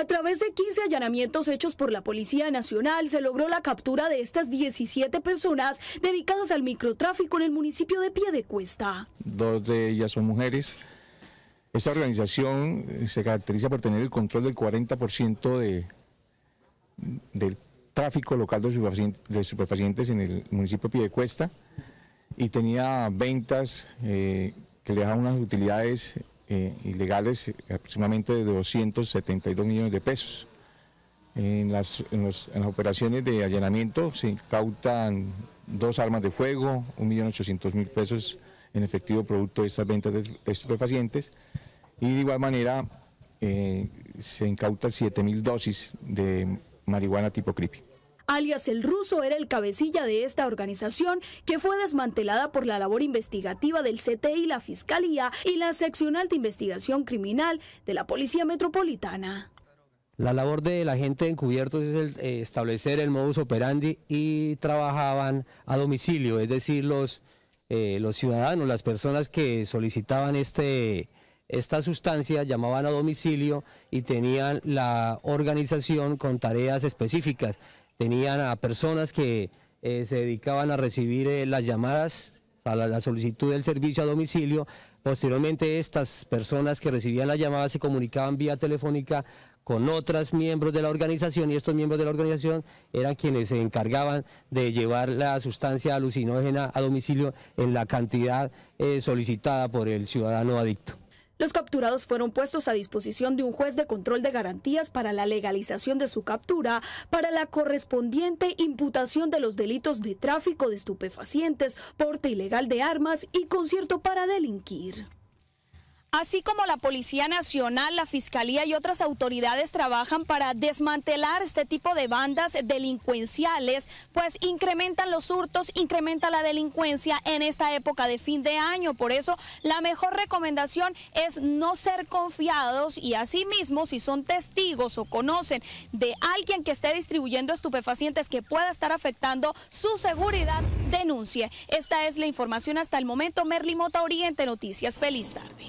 A través de 15 allanamientos hechos por la Policía Nacional, se logró la captura de estas 17 personas dedicadas al microtráfico en el municipio de Piedecuesta. Dos de ellas son mujeres. Esta organización eh, se caracteriza por tener el control del 40% de, del tráfico local de superfacientes, en el municipio de Piedecuesta y tenía ventas eh, que le dejaban unas utilidades eh, ilegales eh, aproximadamente de 272 millones de pesos. En las, en, las operaciones de allanamiento se incautan dos armas de fuego, 1.800.000 pesos en efectivo producto de estas ventas de estupefacientes y de igual manera eh, se incautan 7.000 dosis de marihuana tipo creepy alias el ruso, era el cabecilla de esta organización que fue desmantelada por la labor investigativa del CTI, la Fiscalía y la Seccional de Investigación Criminal de la Policía Metropolitana. La labor de la gente encubiertos es el, eh, establecer el modus operandi y trabajaban a domicilio, es decir, los, eh, los ciudadanos, las personas que solicitaban este, esta sustancia llamaban a domicilio y tenían la organización con tareas específicas tenían a personas que eh, se dedicaban a recibir eh, las llamadas, a la, solicitud del servicio a domicilio. Posteriormente estas personas que recibían las llamadas se comunicaban vía telefónica con otros miembros de la organización y estos miembros de la organización eran quienes se encargaban de llevar la sustancia alucinógena a domicilio en la cantidad eh, solicitada por el ciudadano adicto. Los capturados fueron puestos a disposición de un juez de control de garantías para la legalización de su captura, para la correspondiente imputación de los delitos de tráfico de estupefacientes, porte ilegal de armas y concierto para delinquir. Así como la Policía Nacional, la Fiscalía y otras autoridades trabajan para desmantelar este tipo de bandas delincuenciales, pues incrementan los hurtos, incrementa la delincuencia en esta época de fin de año. Por eso, la mejor recomendación es no ser confiados y asimismo, si son testigos o conocen de alguien que esté distribuyendo estupefacientes que pueda estar afectando su seguridad, denuncie. Esta es la información hasta el momento. Merly Mota Oriente Noticias. Feliz tarde.